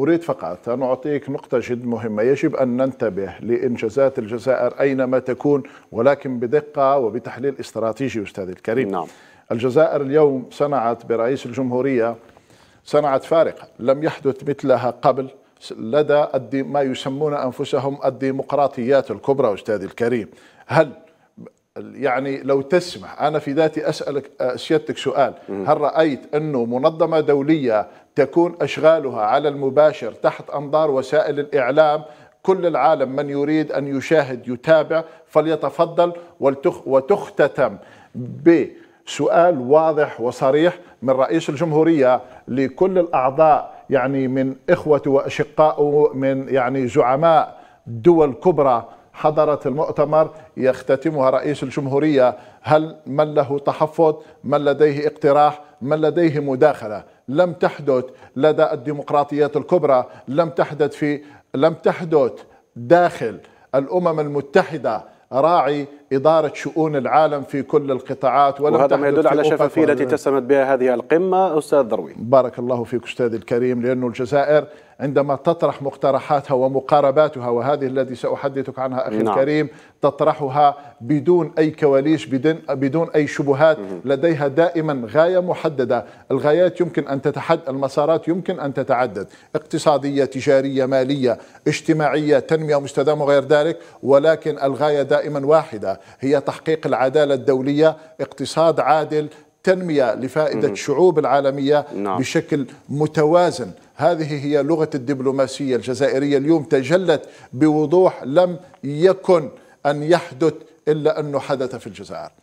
أريد فقط أن أعطيك نقطة جد مهمة يجب أن ننتبه لإنجازات الجزائر أينما تكون ولكن بدقة وبتحليل استراتيجي أستاذي الكريم نعم. الجزائر اليوم صنعت برئيس الجمهورية صنعت فارقة لم يحدث مثلها قبل لدى ما يسمون أنفسهم الديمقراطيات الكبرى أستاذي الكريم هل يعني لو تسمح انا في ذاتي اسالك آه، سيادتك سؤال هل رايت انه منظمه دوليه تكون اشغالها على المباشر تحت انظار وسائل الاعلام كل العالم من يريد ان يشاهد يتابع فليتفضل وتختتم بسؤال واضح وصريح من رئيس الجمهوريه لكل الاعضاء يعني من اخوته واشقائه من يعني زعماء دول كبرى حضرت المؤتمر يختتمها رئيس الجمهورية هل من له تحفظ من لديه اقتراح من لديه مداخلة لم تحدث لدى الديمقراطيات الكبرى لم تحدث في لم تحدث داخل الأمم المتحدة راعي إدارة شؤون العالم في كل القطاعات وهذا ما يدل على الشفافية التي تسمت بها هذه القمة أستاذ دروي بارك الله فيك أستاذي الكريم لأن الجزائر عندما تطرح مقترحاتها ومقارباتها وهذه التي سأحدثك عنها أخي نعم. الكريم تطرحها بدون أي كواليس بدون, بدون أي شبهات مم. لديها دائما غاية محددة الغايات يمكن أن تتحد المسارات يمكن أن تتعدد اقتصادية تجارية مالية اجتماعية تنمية مستدامة وغير ذلك ولكن الغاية دائما واحدة هي تحقيق العدالة الدولية اقتصاد عادل تنمية لفائدة الشعوب العالمية نعم. بشكل متوازن هذه هي لغة الدبلوماسية الجزائرية اليوم تجلت بوضوح لم يكن أن يحدث إلا أنه حدث في الجزائر